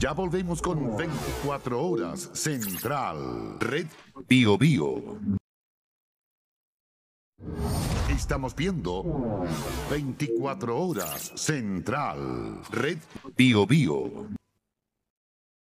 Ya volvemos con 24 horas Central, Red Bio Bio. Estamos viendo 24 horas Central, Red Bio Bio.